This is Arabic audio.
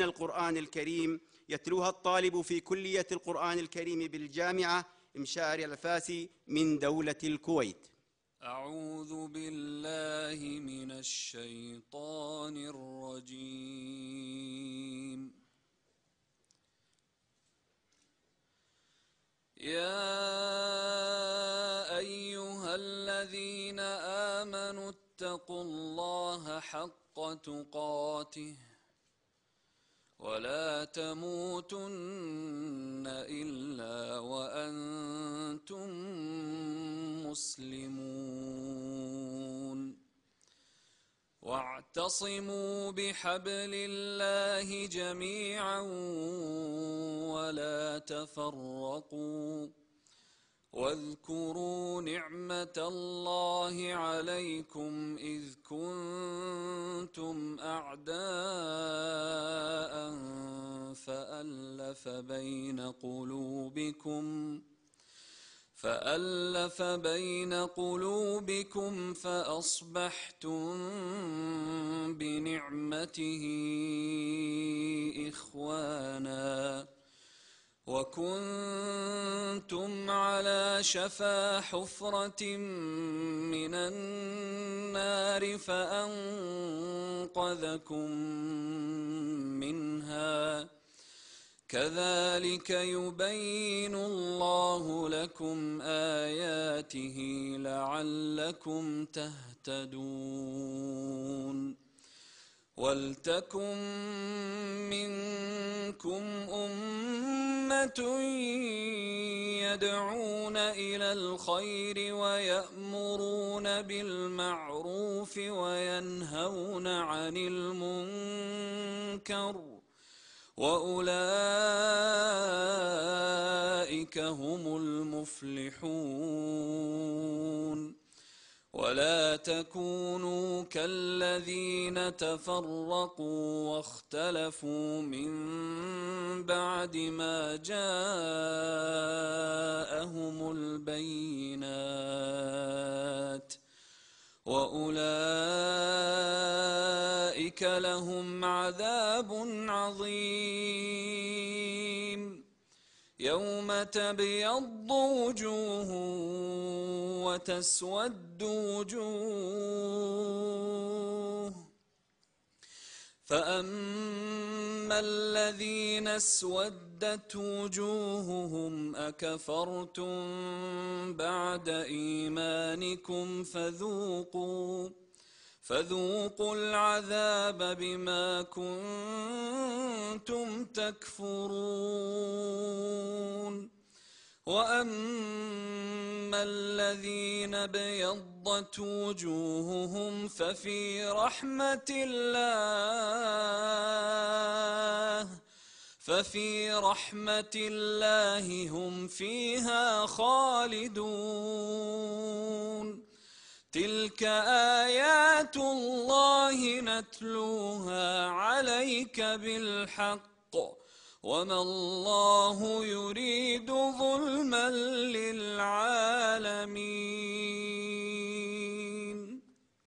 القرآن الكريم يتلوها الطالب في كلية القرآن الكريم بالجامعة إمشار الفاسي من دولة الكويت أعوذ بالله من الشيطان الرجيم يا أيها الذين آمنوا اتقوا الله حق تقاته ولا تموتن إلا وأنتم مسلمون واعتصموا بحبل الله جميعا ولا تفرقوا واذكروا نعمة الله عليكم إذ كنتم أعداء فألف بين قلوبكم فألف بين قلوبكم فأصبحتم بنعمته إخواناً وكنتم فشفى حفرة من النار فأنقذكم منها كذلك يبين الله لكم آياته لعلكم تهتدون ولتكن منكم أمة يدعون إلى الخير ويأمرون بالمعروف وينهون عن المنكر وأولئك هم المفلحون ولا تكونوا كالذين تفرقوا واختلفوا من بعد ما جاءهم البينات واولئك لهم عذاب عظيم يوم تبيض وجوه وتسود وجوه فأما الذين اسودت وجوههم أكفرتم بعد إيمانكم فذوقوا فذوقوا العذاب بما كنتم تكفرون واما الذين ابيضت وجوههم ففي رحمه الله ففي رحمه الله هم فيها خالدون تلك آيات الله نتلوها عليك بالحق وما الله يريد